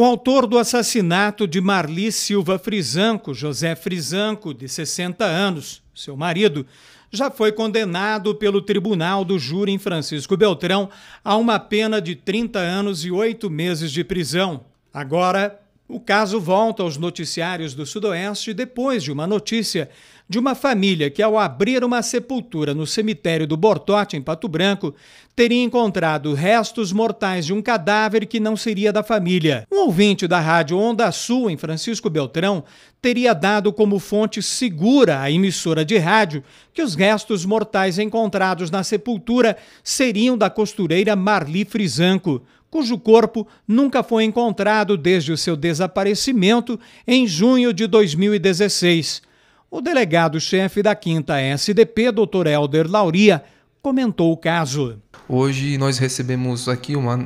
O autor do assassinato de Marli Silva Frisanco, José Frisanco, de 60 anos, seu marido, já foi condenado pelo Tribunal do Júri em Francisco Beltrão a uma pena de 30 anos e 8 meses de prisão. Agora, o caso volta aos noticiários do Sudoeste depois de uma notícia de uma família que, ao abrir uma sepultura no cemitério do Bortote, em Pato Branco, teria encontrado restos mortais de um cadáver que não seria da família. Um ouvinte da rádio Onda Sul, em Francisco Beltrão, teria dado como fonte segura à emissora de rádio que os restos mortais encontrados na sepultura seriam da costureira Marli Frisanco, cujo corpo nunca foi encontrado desde o seu desaparecimento em junho de 2016. O delegado-chefe da 5 SDP, Dr. Helder Lauria, comentou o caso. Hoje nós recebemos aqui uma,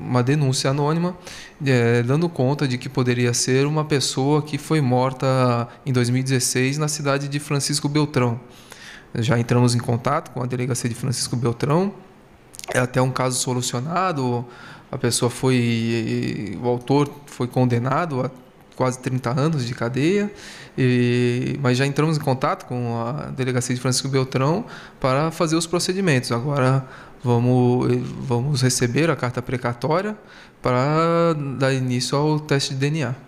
uma denúncia anônima, é, dando conta de que poderia ser uma pessoa que foi morta em 2016 na cidade de Francisco Beltrão. Já entramos em contato com a delegacia de Francisco Beltrão, é até um caso solucionado, a pessoa foi, o autor foi condenado a quase 30 anos de cadeia, e, mas já entramos em contato com a delegacia de Francisco Beltrão para fazer os procedimentos. Agora vamos, vamos receber a carta precatória para dar início ao teste de DNA.